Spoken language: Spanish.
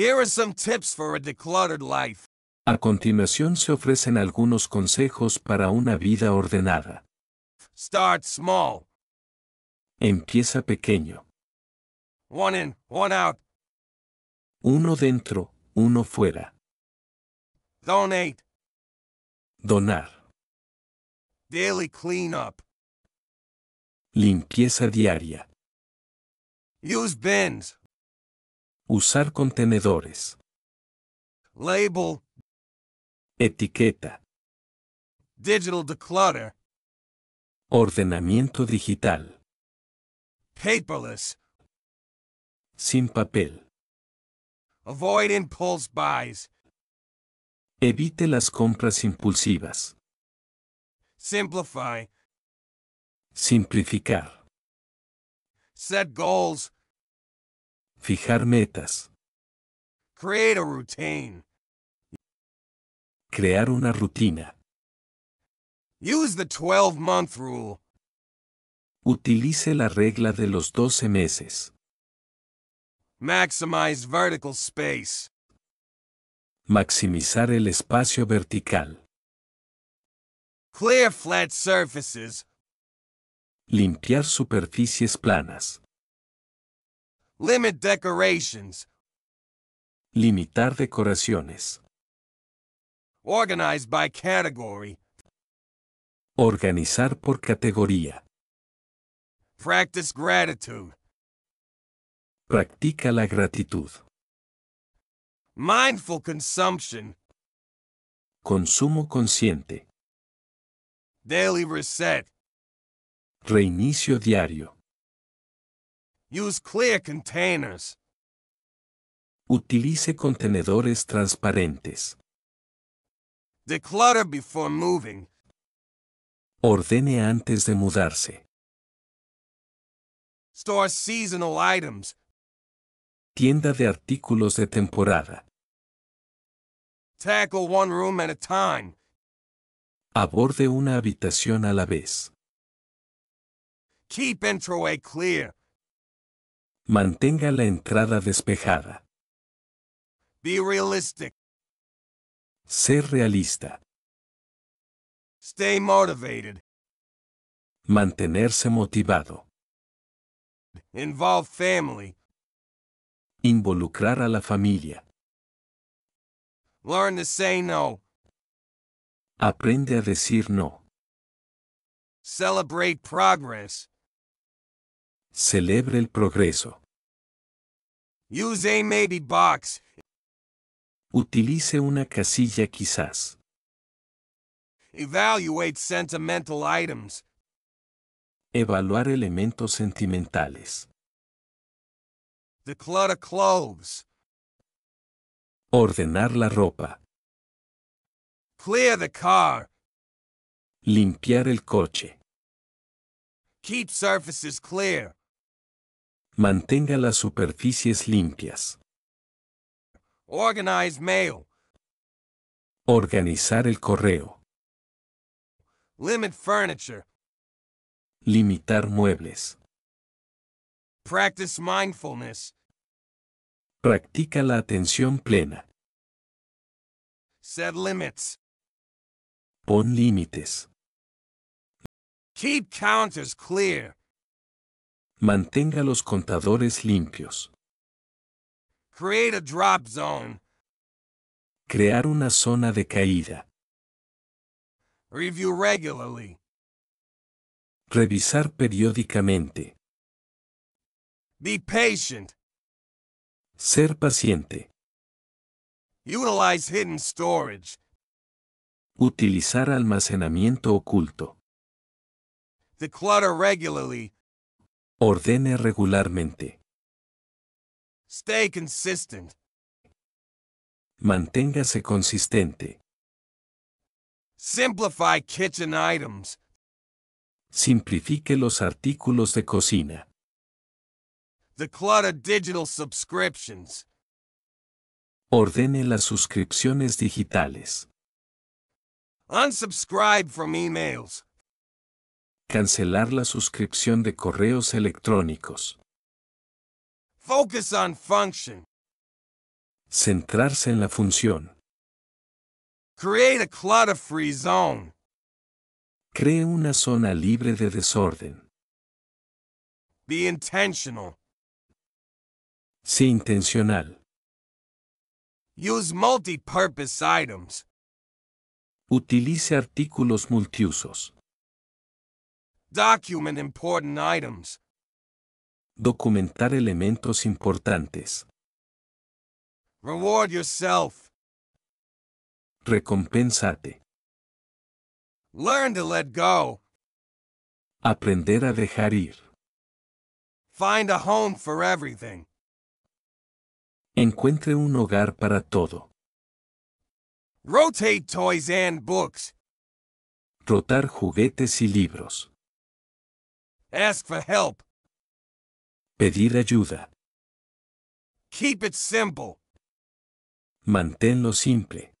Here are some tips for a decluttered life. A continuación se ofrecen algunos consejos para una vida ordenada. Start small. Empieza pequeño. One in, one out. Uno dentro, uno fuera. Donate. Donar. Daily cleanup. Limpieza diaria. Use bins. Usar contenedores. Label. Etiqueta. Digital declutter. Ordenamiento digital. Paperless. Sin papel. Avoid impulse buys. Evite las compras impulsivas. Simplify. Simplificar. Set goals. Fijar metas. Create a routine. Crear una rutina. Use the 12-month rule. Utilice la regla de los 12 meses. Maximize vertical space. Maximizar el espacio vertical. Clear flat surfaces. Limpiar superficies planas. Limit decorations. Limitar decoraciones. Organize by category. Organizar por categoría. Practice gratitude. Practica la gratitud. Mindful consumption. Consumo consciente. Daily reset. Reinicio diario. Use clear containers. Utilice contenedores transparentes. Declutter before moving. Ordene antes de mudarse. Store seasonal items. Tienda de artículos de temporada. Tackle one room at a time. Aborde una habitación a la vez. Keep entryway clear. Mantenga la entrada despejada. Be realistic. Ser realista. Stay motivated. Mantenerse motivado. Involucrar a la familia. Learn to say no. Aprende a decir no. Celebrate progress. Celebre el progreso. Use a maybe box. Utilice una casilla quizás. Evaluate sentimental items. Evaluar elementos sentimentales. Declutter clothes. Ordenar la ropa. Clear the car. Limpiar el coche. Keep surfaces clear. Mantenga las superficies limpias. Organize mail. Organizar el correo. Limit furniture. Limitar muebles. Practice mindfulness. Practica la atención plena. Set limits. Pon límites. Keep counters clear. Mantenga los contadores limpios. Create a drop zone. Crear una zona de caída. Review regularly. Revisar periódicamente. Be patient. Ser paciente. Utilize hidden storage. Utilizar almacenamiento oculto. Declutter regularly. Ordene regularmente. Stay consistent. Manténgase consistente. Simplify kitchen items. Simplifique los artículos de cocina. Declutter digital subscriptions. Ordene las suscripciones digitales. Unsubscribe from emails. Cancelar la suscripción de correos electrónicos. Focus on function. Centrarse en la función. Create a clutter-free zone. Cree una zona libre de desorden. Be intentional. Sé intencional. Use multi items. Utilice artículos multiusos. Document important items. Documentar elementos importantes. Reward yourself. Recompénsate. Learn to let go. Aprender a dejar ir. Find a home for everything. Encuentre un hogar para todo. Rotate toys and books. Rotar juguetes y libros. Ask for help. Pedir ayuda. Keep it simple. Manténlo simple.